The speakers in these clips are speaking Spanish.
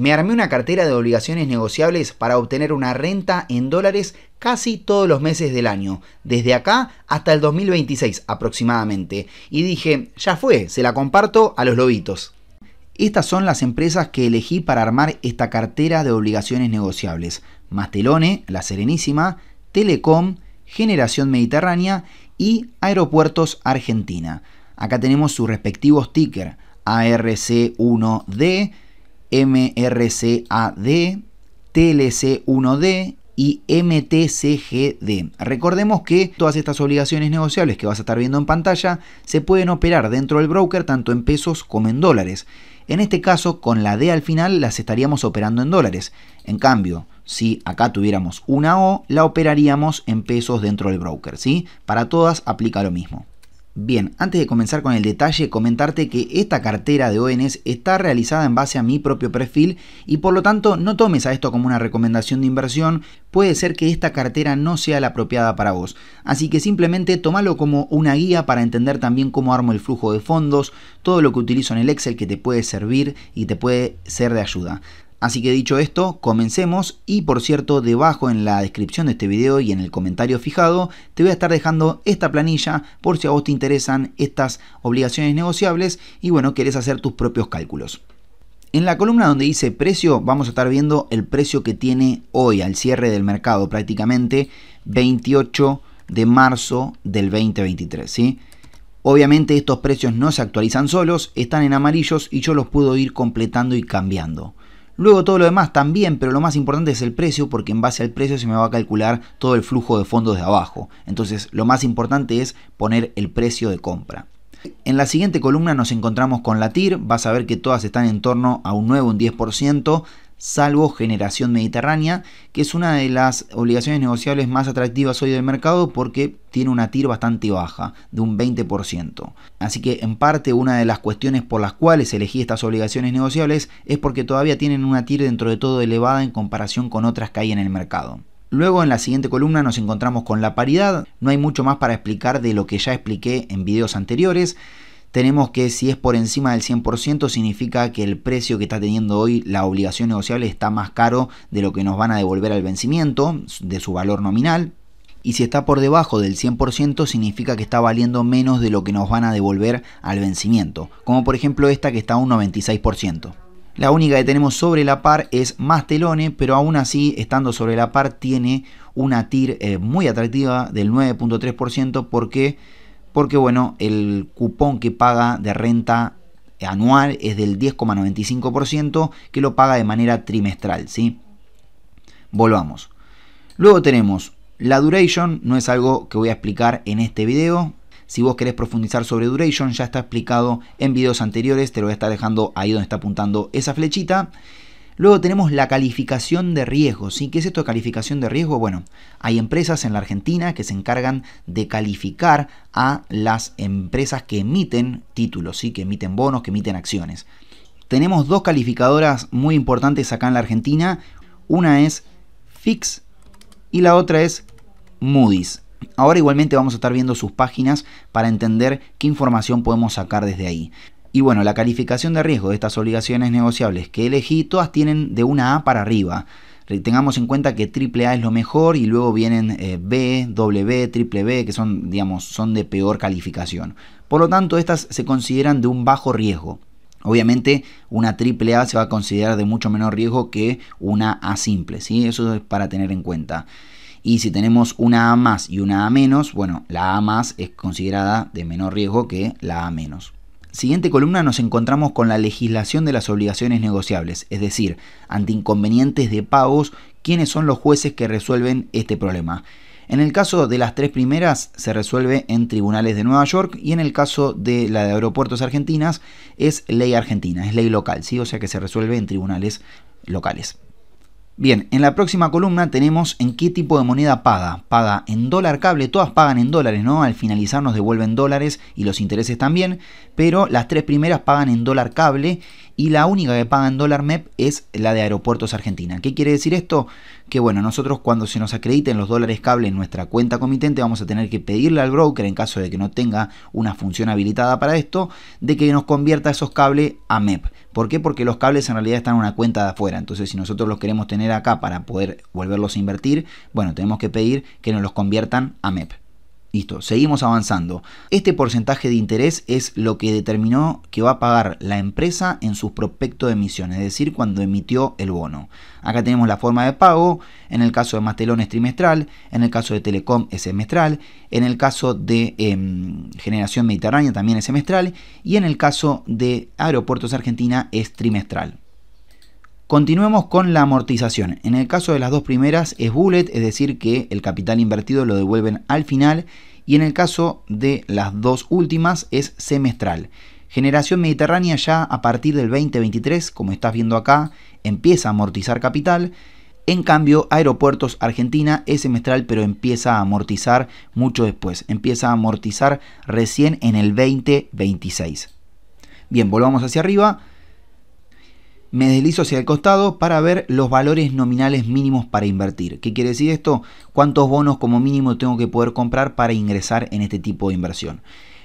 Me armé una cartera de obligaciones negociables para obtener una renta en dólares casi todos los meses del año, desde acá hasta el 2026 aproximadamente. Y dije, ya fue, se la comparto a los lobitos. Estas son las empresas que elegí para armar esta cartera de obligaciones negociables. Mastelone, La Serenísima, Telecom, Generación Mediterránea y Aeropuertos Argentina. Acá tenemos sus respectivos ticker ARC1D, MRCAD, TLC1D y MTCGD. Recordemos que todas estas obligaciones negociables que vas a estar viendo en pantalla se pueden operar dentro del broker tanto en pesos como en dólares. En este caso, con la D al final las estaríamos operando en dólares. En cambio, si acá tuviéramos una O, la operaríamos en pesos dentro del broker. ¿sí? Para todas aplica lo mismo. Bien, antes de comenzar con el detalle, comentarte que esta cartera de ONs está realizada en base a mi propio perfil y por lo tanto no tomes a esto como una recomendación de inversión, puede ser que esta cartera no sea la apropiada para vos. Así que simplemente tomalo como una guía para entender también cómo armo el flujo de fondos, todo lo que utilizo en el Excel que te puede servir y te puede ser de ayuda. Así que dicho esto, comencemos y por cierto, debajo en la descripción de este video y en el comentario fijado, te voy a estar dejando esta planilla por si a vos te interesan estas obligaciones negociables y bueno, querés hacer tus propios cálculos. En la columna donde dice precio, vamos a estar viendo el precio que tiene hoy al cierre del mercado, prácticamente 28 de marzo del 2023. ¿sí? Obviamente estos precios no se actualizan solos, están en amarillos y yo los puedo ir completando y cambiando. Luego todo lo demás también, pero lo más importante es el precio porque en base al precio se me va a calcular todo el flujo de fondos de abajo. Entonces lo más importante es poner el precio de compra. En la siguiente columna nos encontramos con la TIR, vas a ver que todas están en torno a un 9, un 10%, salvo generación mediterránea, que es una de las obligaciones negociables más atractivas hoy del mercado porque tiene una TIR bastante baja, de un 20%. Así que en parte una de las cuestiones por las cuales elegí estas obligaciones negociables es porque todavía tienen una TIR dentro de todo elevada en comparación con otras que hay en el mercado. Luego en la siguiente columna nos encontramos con la paridad, no hay mucho más para explicar de lo que ya expliqué en videos anteriores, tenemos que si es por encima del 100% significa que el precio que está teniendo hoy la obligación negociable está más caro de lo que nos van a devolver al vencimiento, de su valor nominal. Y si está por debajo del 100% significa que está valiendo menos de lo que nos van a devolver al vencimiento, como por ejemplo esta que está a un 96%. La única que tenemos sobre la par es Mastelone, pero aún así, estando sobre la par, tiene una TIR eh, muy atractiva del 9.3% porque porque bueno, el cupón que paga de renta anual es del 10,95% que lo paga de manera trimestral, ¿sí? Volvamos. Luego tenemos la duration, no es algo que voy a explicar en este video. Si vos querés profundizar sobre duration, ya está explicado en videos anteriores, te lo voy a estar dejando ahí donde está apuntando esa flechita. Luego tenemos la calificación de riesgo. ¿sí? ¿Qué es esto de calificación de riesgo? Bueno, hay empresas en la Argentina que se encargan de calificar a las empresas que emiten títulos, ¿sí? que emiten bonos, que emiten acciones. Tenemos dos calificadoras muy importantes acá en la Argentina. Una es Fix y la otra es Moody's. Ahora igualmente vamos a estar viendo sus páginas para entender qué información podemos sacar desde ahí. Y bueno, la calificación de riesgo de estas obligaciones negociables que elegí, todas tienen de una A para arriba. Tengamos en cuenta que AAA es lo mejor y luego vienen eh, B, W, triple B, que son, digamos, son de peor calificación. Por lo tanto, estas se consideran de un bajo riesgo. Obviamente, una AAA se va a considerar de mucho menor riesgo que una A simple, ¿sí? Eso es para tener en cuenta. Y si tenemos una A más y una A menos, bueno, la A más es considerada de menor riesgo que la A menos. Siguiente columna nos encontramos con la legislación de las obligaciones negociables, es decir, ante inconvenientes de pagos, quiénes son los jueces que resuelven este problema. En el caso de las tres primeras se resuelve en tribunales de Nueva York y en el caso de la de aeropuertos argentinas es ley argentina, es ley local, ¿sí? o sea que se resuelve en tribunales locales. Bien, en la próxima columna tenemos en qué tipo de moneda paga. Paga en dólar cable, todas pagan en dólares, ¿no? Al finalizar nos devuelven dólares y los intereses también, pero las tres primeras pagan en dólar cable y la única que paga en dólar MEP es la de Aeropuertos Argentina. ¿Qué quiere decir esto? Que bueno, nosotros cuando se nos acrediten los dólares cable en nuestra cuenta comitente vamos a tener que pedirle al broker en caso de que no tenga una función habilitada para esto, de que nos convierta esos cables a MEP. ¿Por qué? Porque los cables en realidad están en una cuenta de afuera. Entonces, si nosotros los queremos tener acá para poder volverlos a invertir, bueno, tenemos que pedir que nos los conviertan a MEP. Listo, seguimos avanzando. Este porcentaje de interés es lo que determinó que va a pagar la empresa en su prospecto de emisión, es decir, cuando emitió el bono. Acá tenemos la forma de pago, en el caso de Mastelón es trimestral, en el caso de Telecom es semestral, en el caso de em, Generación Mediterránea también es semestral y en el caso de Aeropuertos Argentina es trimestral. Continuemos con la amortización. En el caso de las dos primeras es bullet, es decir, que el capital invertido lo devuelven al final y en el caso de las dos últimas es semestral. Generación Mediterránea ya a partir del 2023, como estás viendo acá, empieza a amortizar capital. En cambio, Aeropuertos Argentina es semestral, pero empieza a amortizar mucho después. Empieza a amortizar recién en el 2026. Bien, volvamos hacia arriba me deslizo hacia el costado para ver los valores nominales mínimos para invertir. ¿Qué quiere decir esto? ¿Cuántos bonos como mínimo tengo que poder comprar para ingresar en este tipo de inversión?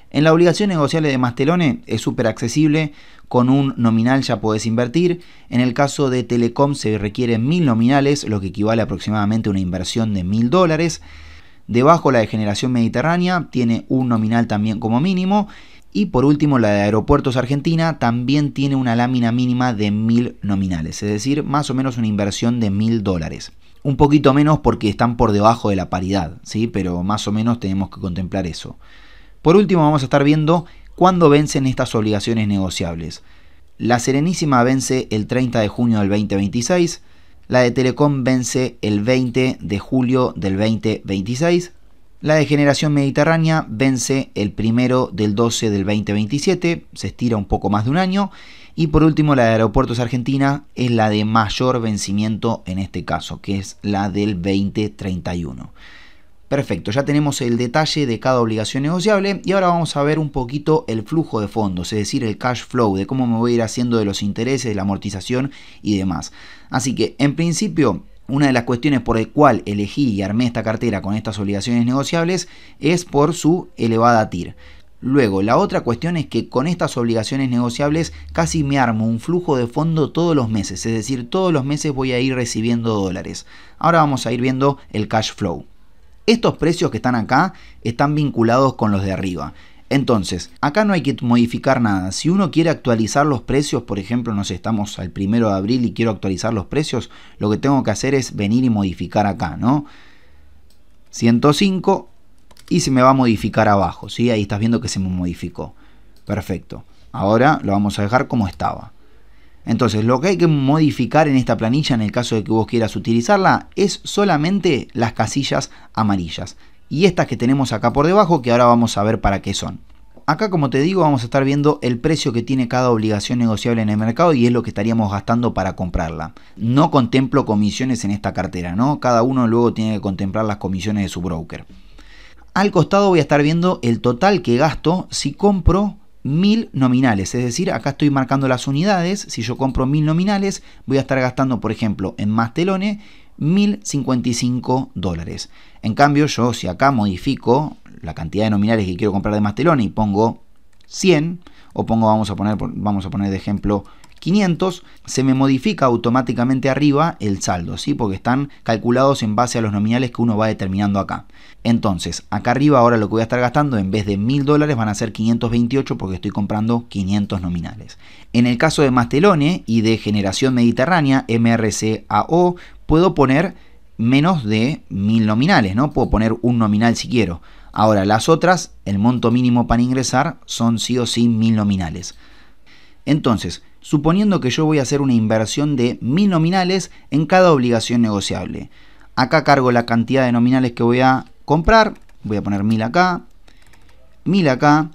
En la obligación negociable de Mastelone es súper accesible, con un nominal ya podés invertir. En el caso de Telecom se requieren mil nominales, lo que equivale aproximadamente a una inversión de mil dólares. Debajo la de Generación Mediterránea tiene un nominal también como mínimo y por último, la de Aeropuertos Argentina también tiene una lámina mínima de 1000 nominales, es decir, más o menos una inversión de 1000 dólares. Un poquito menos porque están por debajo de la paridad, ¿sí? pero más o menos tenemos que contemplar eso. Por último, vamos a estar viendo cuándo vencen estas obligaciones negociables. La Serenísima vence el 30 de junio del 2026, la de Telecom vence el 20 de julio del 2026 la degeneración mediterránea vence el primero del 12 del 2027, se estira un poco más de un año. Y por último, la de Aeropuertos Argentina es la de mayor vencimiento en este caso, que es la del 2031. Perfecto, ya tenemos el detalle de cada obligación negociable y ahora vamos a ver un poquito el flujo de fondos, es decir, el cash flow, de cómo me voy a ir haciendo de los intereses, de la amortización y demás. Así que, en principio, una de las cuestiones por el cual elegí y armé esta cartera con estas obligaciones negociables es por su elevada TIR. Luego, la otra cuestión es que con estas obligaciones negociables casi me armo un flujo de fondo todos los meses, es decir, todos los meses voy a ir recibiendo dólares. Ahora vamos a ir viendo el cash flow. Estos precios que están acá están vinculados con los de arriba. Entonces, acá no hay que modificar nada. Si uno quiere actualizar los precios, por ejemplo, nos estamos al primero de abril y quiero actualizar los precios, lo que tengo que hacer es venir y modificar acá, ¿no? 105 y se me va a modificar abajo, ¿sí? Ahí estás viendo que se me modificó. Perfecto. Ahora lo vamos a dejar como estaba. Entonces, lo que hay que modificar en esta planilla, en el caso de que vos quieras utilizarla, es solamente las casillas amarillas y estas que tenemos acá por debajo que ahora vamos a ver para qué son. Acá como te digo vamos a estar viendo el precio que tiene cada obligación negociable en el mercado y es lo que estaríamos gastando para comprarla. No contemplo comisiones en esta cartera, ¿no? Cada uno luego tiene que contemplar las comisiones de su broker. Al costado voy a estar viendo el total que gasto si compro mil nominales, es decir, acá estoy marcando las unidades, si yo compro mil nominales voy a estar gastando por ejemplo en Mastelone 1.055 dólares. En cambio, yo si acá modifico la cantidad de nominales que quiero comprar de Mastelone... y pongo 100, o pongo, vamos a poner, vamos a poner de ejemplo 500, se me modifica automáticamente arriba el saldo, ¿sí? porque están calculados en base a los nominales que uno va determinando acá. Entonces, acá arriba ahora lo que voy a estar gastando en vez de 1000 dólares van a ser 528 porque estoy comprando 500 nominales. En el caso de Mastelone y de Generación Mediterránea, MRCAO, puedo poner menos de mil nominales, ¿no? Puedo poner un nominal si quiero. Ahora, las otras, el monto mínimo para ingresar son sí o sí mil nominales. Entonces, suponiendo que yo voy a hacer una inversión de mil nominales en cada obligación negociable. Acá cargo la cantidad de nominales que voy a comprar. Voy a poner mil acá, mil acá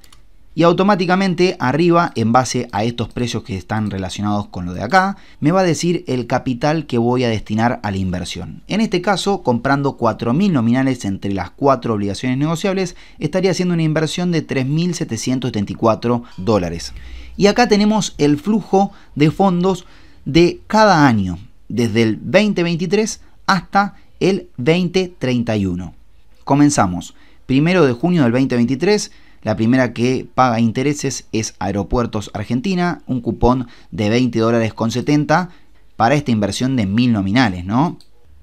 y automáticamente arriba, en base a estos precios que están relacionados con lo de acá, me va a decir el capital que voy a destinar a la inversión. En este caso, comprando 4.000 nominales entre las cuatro obligaciones negociables, estaría haciendo una inversión de 3.774 dólares. Y acá tenemos el flujo de fondos de cada año, desde el 2023 hasta el 2031. Comenzamos. Primero de junio del 2023 la primera que paga intereses es Aeropuertos Argentina, un cupón de 20 dólares con 70 para esta inversión de 1.000 nominales, ¿no?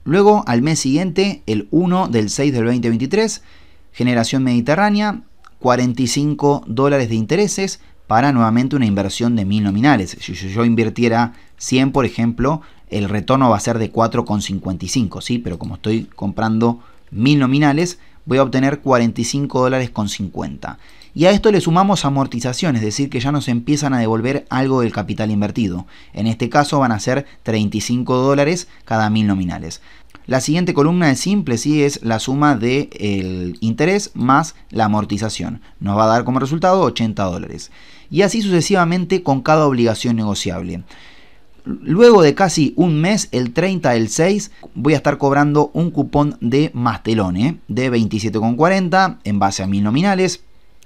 Luego, al mes siguiente, el 1 del 6 del 2023, Generación Mediterránea, 45 dólares de intereses para nuevamente una inversión de 1.000 nominales. Si yo invirtiera 100, por ejemplo, el retorno va a ser de 4,55, ¿sí? Pero como estoy comprando 1.000 nominales, voy a obtener 45 dólares con 50. Y a esto le sumamos amortización, es decir, que ya nos empiezan a devolver algo del capital invertido. En este caso van a ser 35 dólares cada mil nominales. La siguiente columna es simple, sí, es la suma de el interés más la amortización. Nos va a dar como resultado 80 dólares. Y así sucesivamente con cada obligación negociable. Luego de casi un mes, el 30 del 6, voy a estar cobrando un cupón de Mastelone ¿eh? de 27,40 en base a mis nominales.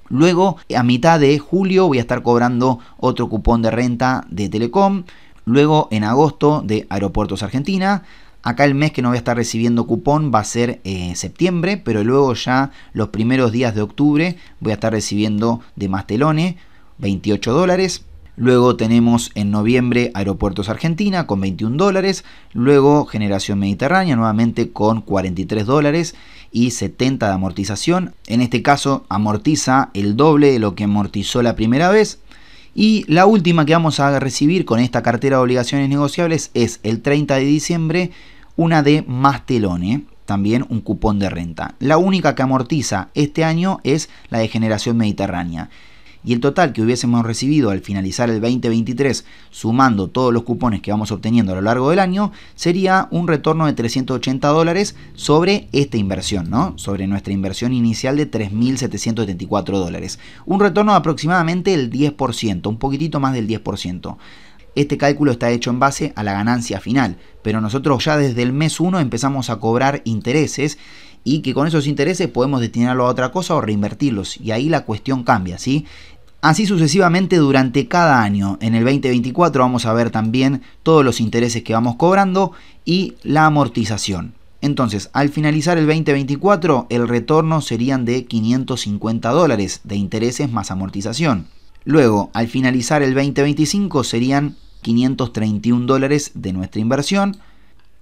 Luego, a mitad de julio, voy a estar cobrando otro cupón de renta de Telecom. Luego, en agosto, de Aeropuertos Argentina. Acá el mes que no voy a estar recibiendo cupón va a ser eh, septiembre, pero luego ya los primeros días de octubre voy a estar recibiendo de Mastelone 28 dólares. Luego tenemos en noviembre Aeropuertos Argentina con 21 dólares. Luego Generación Mediterránea nuevamente con 43 dólares y 70 de amortización. En este caso amortiza el doble de lo que amortizó la primera vez. Y la última que vamos a recibir con esta cartera de obligaciones negociables es el 30 de diciembre una de Mastelone, también un cupón de renta. La única que amortiza este año es la de Generación Mediterránea y el total que hubiésemos recibido al finalizar el 2023, sumando todos los cupones que vamos obteniendo a lo largo del año, sería un retorno de 380 dólares sobre esta inversión, ¿no? Sobre nuestra inversión inicial de 3.774 dólares. Un retorno de aproximadamente el 10%, un poquitito más del 10%. Este cálculo está hecho en base a la ganancia final, pero nosotros ya desde el mes 1 empezamos a cobrar intereses y que con esos intereses podemos destinarlo a otra cosa o reinvertirlos. Y ahí la cuestión cambia, ¿sí? Así sucesivamente durante cada año. En el 2024 vamos a ver también todos los intereses que vamos cobrando y la amortización. Entonces, al finalizar el 2024, el retorno serían de 550 dólares de intereses más amortización. Luego, al finalizar el 2025, serían 531 dólares de nuestra inversión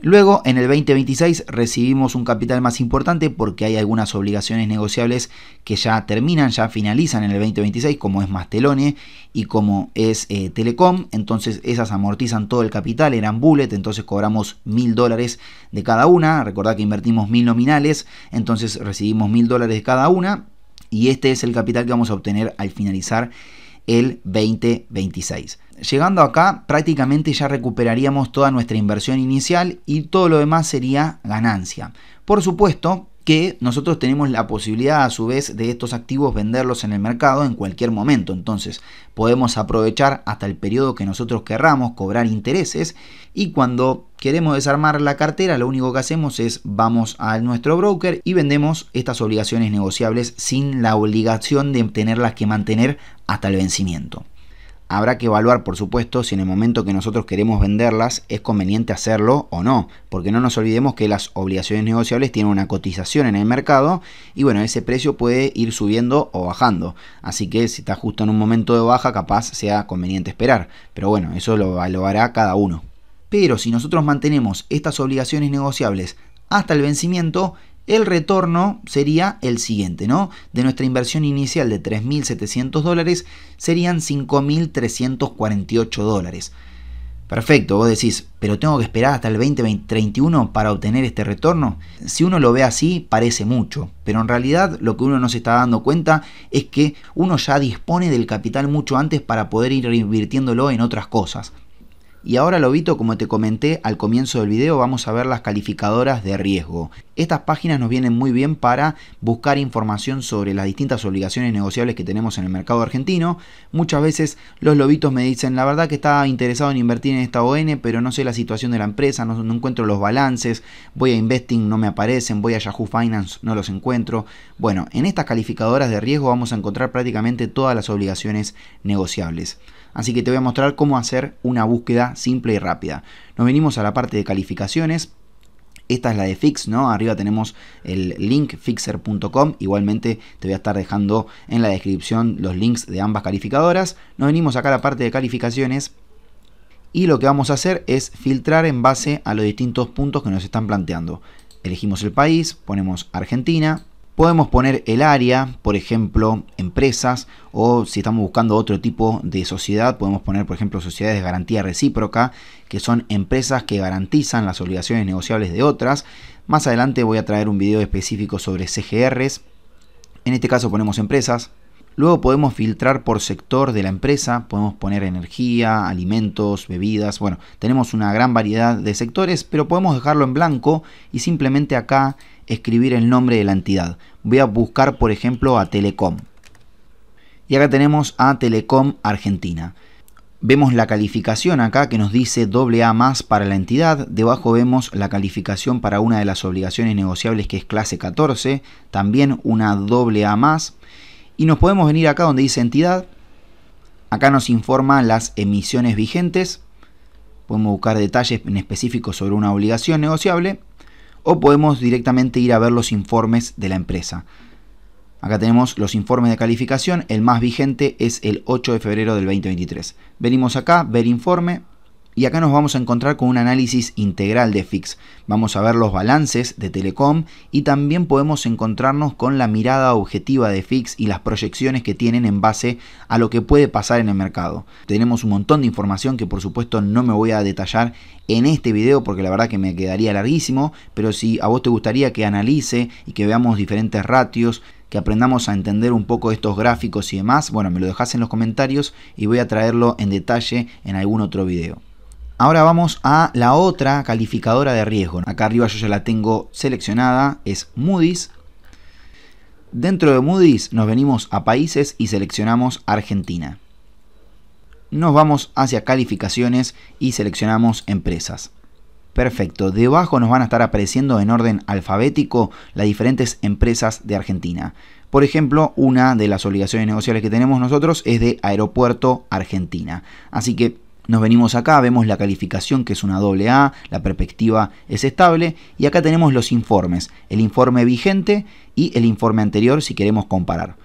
Luego, en el 2026 recibimos un capital más importante porque hay algunas obligaciones negociables que ya terminan, ya finalizan en el 2026, como es Mastelone y como es eh, Telecom. Entonces esas amortizan todo el capital, eran bullet, entonces cobramos mil dólares de cada una. Recordad que invertimos mil nominales, entonces recibimos mil dólares de cada una. Y este es el capital que vamos a obtener al finalizar el 2026. Llegando acá, prácticamente ya recuperaríamos toda nuestra inversión inicial y todo lo demás sería ganancia. Por supuesto, que nosotros tenemos la posibilidad a su vez de estos activos venderlos en el mercado en cualquier momento. Entonces podemos aprovechar hasta el periodo que nosotros querramos, cobrar intereses y cuando queremos desarmar la cartera, lo único que hacemos es vamos a nuestro broker y vendemos estas obligaciones negociables sin la obligación de tenerlas que mantener hasta el vencimiento. Habrá que evaluar, por supuesto, si en el momento que nosotros queremos venderlas es conveniente hacerlo o no, porque no nos olvidemos que las obligaciones negociables tienen una cotización en el mercado y bueno, ese precio puede ir subiendo o bajando, así que si está justo en un momento de baja, capaz sea conveniente esperar, pero bueno, eso lo evaluará cada uno. Pero si nosotros mantenemos estas obligaciones negociables hasta el vencimiento, el retorno sería el siguiente, ¿no? De nuestra inversión inicial de 3.700 dólares serían 5.348 dólares. Perfecto, vos decís, pero tengo que esperar hasta el 2031 para obtener este retorno. Si uno lo ve así, parece mucho, pero en realidad lo que uno no se está dando cuenta es que uno ya dispone del capital mucho antes para poder ir invirtiéndolo en otras cosas. Y ahora Lobito, como te comenté al comienzo del video, vamos a ver las calificadoras de riesgo. Estas páginas nos vienen muy bien para buscar información sobre las distintas obligaciones negociables que tenemos en el mercado argentino. Muchas veces los lobitos me dicen, la verdad que está interesado en invertir en esta ON, pero no sé la situación de la empresa, no, no encuentro los balances, voy a Investing, no me aparecen, voy a Yahoo Finance, no los encuentro. Bueno, en estas calificadoras de riesgo vamos a encontrar prácticamente todas las obligaciones negociables así que te voy a mostrar cómo hacer una búsqueda simple y rápida. Nos venimos a la parte de calificaciones, esta es la de Fix, ¿no? Arriba tenemos el link fixer.com. Igualmente te voy a estar dejando en la descripción los links de ambas calificadoras. Nos venimos acá a la parte de calificaciones. Y lo que vamos a hacer es filtrar en base a los distintos puntos que nos están planteando. Elegimos el país, ponemos Argentina, Podemos poner el área, por ejemplo, empresas, o si estamos buscando otro tipo de sociedad, podemos poner, por ejemplo, sociedades de garantía recíproca, que son empresas que garantizan las obligaciones negociables de otras. Más adelante voy a traer un video específico sobre CGRs. En este caso ponemos empresas, Luego podemos filtrar por sector de la empresa, podemos poner energía, alimentos, bebidas, bueno, tenemos una gran variedad de sectores, pero podemos dejarlo en blanco y simplemente acá escribir el nombre de la entidad. Voy a buscar, por ejemplo, a Telecom. Y acá tenemos a Telecom Argentina. Vemos la calificación acá que nos dice A más para la entidad. Debajo vemos la calificación para una de las obligaciones negociables que es clase 14. También una A más y nos podemos venir acá donde dice entidad. Acá nos informa las emisiones vigentes. Podemos buscar detalles en específico sobre una obligación negociable o podemos directamente ir a ver los informes de la empresa. Acá tenemos los informes de calificación, el más vigente es el 8 de febrero del 2023. Venimos acá, ver informe, y acá nos vamos a encontrar con un análisis integral de FIX. Vamos a ver los balances de Telecom y también podemos encontrarnos con la mirada objetiva de FIX y las proyecciones que tienen en base a lo que puede pasar en el mercado. Tenemos un montón de información que por supuesto no me voy a detallar en este video porque la verdad que me quedaría larguísimo, pero si a vos te gustaría que analice y que veamos diferentes ratios, que aprendamos a entender un poco estos gráficos y demás, bueno, me lo dejás en los comentarios y voy a traerlo en detalle en algún otro video. Ahora vamos a la otra calificadora de riesgo. Acá arriba yo ya la tengo seleccionada, es Moody's. Dentro de Moody's nos venimos a países y seleccionamos Argentina. Nos vamos hacia calificaciones y seleccionamos empresas. Perfecto, debajo nos van a estar apareciendo en orden alfabético las diferentes empresas de Argentina. Por ejemplo, una de las obligaciones negociables que tenemos nosotros es de Aeropuerto Argentina. Así que nos venimos acá, vemos la calificación que es una doble A, la perspectiva es estable y acá tenemos los informes, el informe vigente y el informe anterior si queremos comparar.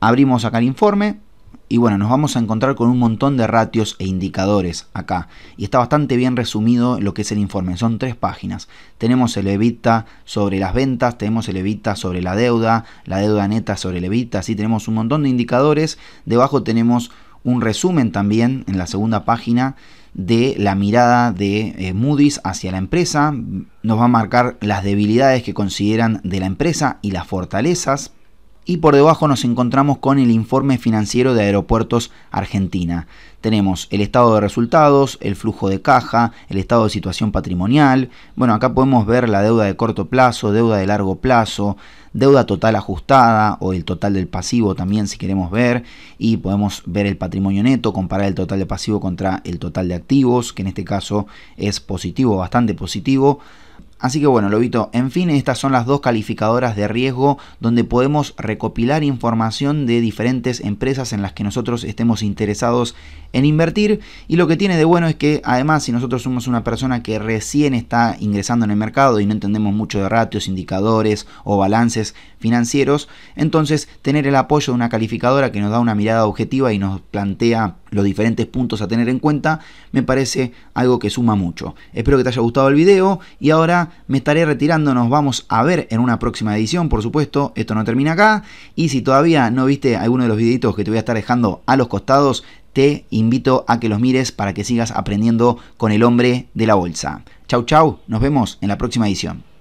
Abrimos acá el informe, y bueno, nos vamos a encontrar con un montón de ratios e indicadores acá. Y está bastante bien resumido lo que es el informe. Son tres páginas. Tenemos el evita sobre las ventas, tenemos el evita sobre la deuda, la deuda neta sobre el evita. Así tenemos un montón de indicadores. Debajo tenemos un resumen también en la segunda página de la mirada de eh, Moody's hacia la empresa. Nos va a marcar las debilidades que consideran de la empresa y las fortalezas y por debajo nos encontramos con el informe financiero de Aeropuertos Argentina. Tenemos el estado de resultados, el flujo de caja, el estado de situación patrimonial. Bueno, acá podemos ver la deuda de corto plazo, deuda de largo plazo, deuda total ajustada o el total del pasivo también si queremos ver. Y podemos ver el patrimonio neto, comparar el total de pasivo contra el total de activos, que en este caso es positivo, bastante positivo. Así que bueno, Lobito, en fin, estas son las dos calificadoras de riesgo donde podemos recopilar información de diferentes empresas en las que nosotros estemos interesados en invertir. Y lo que tiene de bueno es que además si nosotros somos una persona que recién está ingresando en el mercado y no entendemos mucho de ratios, indicadores o balances financieros, entonces tener el apoyo de una calificadora que nos da una mirada objetiva y nos plantea los diferentes puntos a tener en cuenta me parece algo que suma mucho. Espero que te haya gustado el video y ahora me estaré retirando, nos vamos a ver en una próxima edición, por supuesto, esto no termina acá, y si todavía no viste alguno de los videitos que te voy a estar dejando a los costados, te invito a que los mires para que sigas aprendiendo con el hombre de la bolsa. Chau chau, nos vemos en la próxima edición.